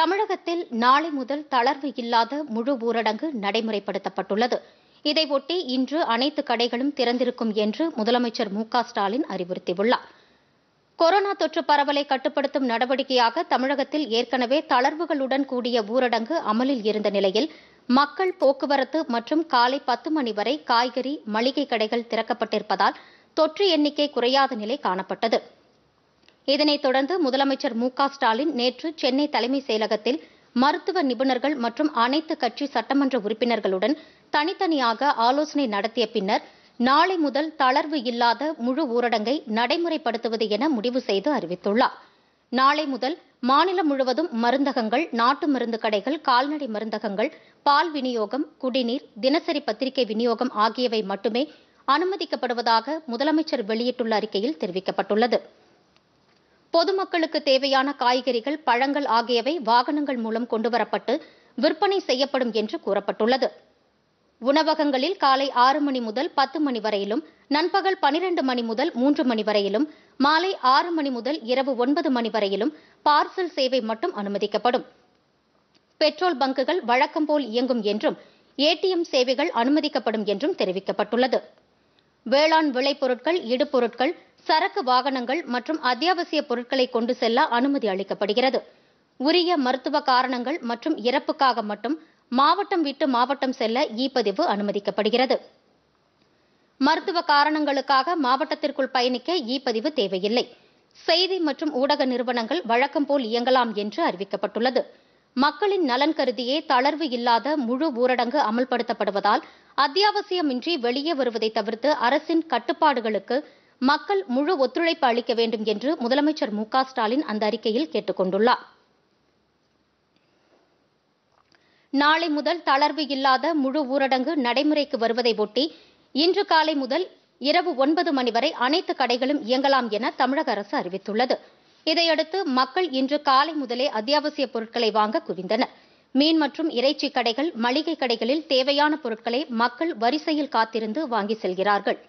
தமிழகத்தில் நாளை முதல் தளர்வு இல்லாத முழு ஊரடங்கு நடைமுறைப்படுத்தப்பட்டுள்ளது இதையொட்டி இன்று அனைத்து கடைகளும் திறந்திருக்கும் என்று முதலமைச்சர் மு ஸ்டாலின் அறிவுறுத்தியுள்ளார் கொரோனா தொற்று பரவலை கட்டுப்படுத்தும் நடவடிக்கையாக தமிழகத்தில் ஏற்கனவே தளர்வுகளுடன் கூடிய ஊரடங்கு அமலில் இருந்த நிலையில் மக்கள் போக்குவரத்து மற்றும் காலை பத்து மணி வரை காய்கறி மளிகை கடைகள் திறக்கப்பட்டிருப்பதால் தொற்று எண்ணிக்கை குறையாத நிலை காணப்பட்டது இதனைத் தொடர்ந்து முதலமைச்சர் மு ஸ்டாலின் நேற்று சென்னை தலைமைச் செயலகத்தில் மருத்துவ நிபுணர்கள் மற்றும் அனைத்து கட்சி சட்டமன்ற உறுப்பினர்களுடன் தனித்தனியாக ஆலோசனை நடத்திய பின்னர் நாளை முதல் தளர்வு இல்லாத முழு ஊரடங்கை நடைமுறைப்படுத்துவது என முடிவு செய்து அறிவித்துள்ளார் நாளை முதல் மாநிலம் முழுவதும் மருந்தகங்கள் நாட்டு மருந்து கடைகள் கால்நடை மருந்தகங்கள் பால் விநியோகம் குடிநீர் தினசரி பத்திரிகை விநியோகம் ஆகியவை மட்டுமே அனுமதிக்கப்படுவதாக முதலமைச்சர் வெளியிட்டுள்ள அறிக்கையில் தெரிவிக்கப்பட்டுள்ளது பொதுமக்களுக்கு தேவையான காய்கறிகள் பழங்கள் ஆகியவை வாகனங்கள் மூலம் கொண்டுவரப்பட்டு விற்பனை செய்யப்படும் என்று கூறப்பட்டுள்ளது உணவகங்களில் காலை ஆறு மணி முதல் பத்து மணி வரையிலும் நண்பகல் பனிரெண்டு மணி முதல் மூன்று மணி வரையிலும் மாலை ஆறு மணி முதல் இரவு ஒன்பது மணி வரையிலும் பார்சல் சேவை மட்டும் அனுமதிக்கப்படும் பெட்ரோல் பங்குகள் வழக்கம் போல் இயங்கும் என்றும் ஏடிஎம் சேவைகள் அனுமதிக்கப்படும் என்றும் தெரிவிக்கப்பட்டுள்ளது வேளாண் விளைபொருட்கள் இடுபொருட்கள் சரக்கு வாகனங்கள் மற்றும் அத்தியாவசிய பொருட்களை கொண்டு செல்ல அனுமதி அளிக்கப்படுகிறது உரிய மருத்துவ காரணங்கள் மற்றும் இறப்புக்காக மட்டும் மாவட்டம் விட்டு மாவட்டம் செல்ல இ பதிவு அனுமதிக்கப்படுகிறது மருத்துவ காரணங்களுக்காக மாவட்டத்திற்குள் பயணிக்க இ பதிவு தேவையில்லை செய்தி மற்றும் ஊடக நிறுவனங்கள் வழக்கம் போல் இயங்கலாம் என்று அறிவிக்கப்பட்டுள்ளது மக்களின் நலன் கருதியே தளர்வு இல்லாத முழு ஊரடங்கு அமல்படுத்தப்படுவதால் அத்தியாவசியமின்றி வெளியே வருவதை தவிர்த்து அரசின் கட்டுப்பாடுகளுக்கு மக்கள் முழு ஒத்துழைப்பு அளிக்க வேண்டும் என்று முதலமைச்சர் மு ஸ்டாலின் அந்த அறிக்கையில் கேட்டுக் கொண்டுள்ளார் நாளை முதல் தளர்வு இல்லாத முழு ஊரடங்கு நடைமுறைக்கு வருவதை ஒட்டி இன்று காலை முதல் இரவு ஒன்பது மணி வரை அனைத்து கடைகளும் இயங்கலாம் என தமிழக அரசு அறிவித்துள்ளது இதையடுத்து மக்கள் இன்று காலை முதலே அத்தியாவசிய பொருட்களை வாங்க குவிந்தனர் மீன் மற்றும் இறைச்சி கடைகள் மளிகை கடைகளில் தேவையான பொருட்களை மக்கள் வரிசையில் காத்திருந்து வாங்கி செல்கிறார்கள்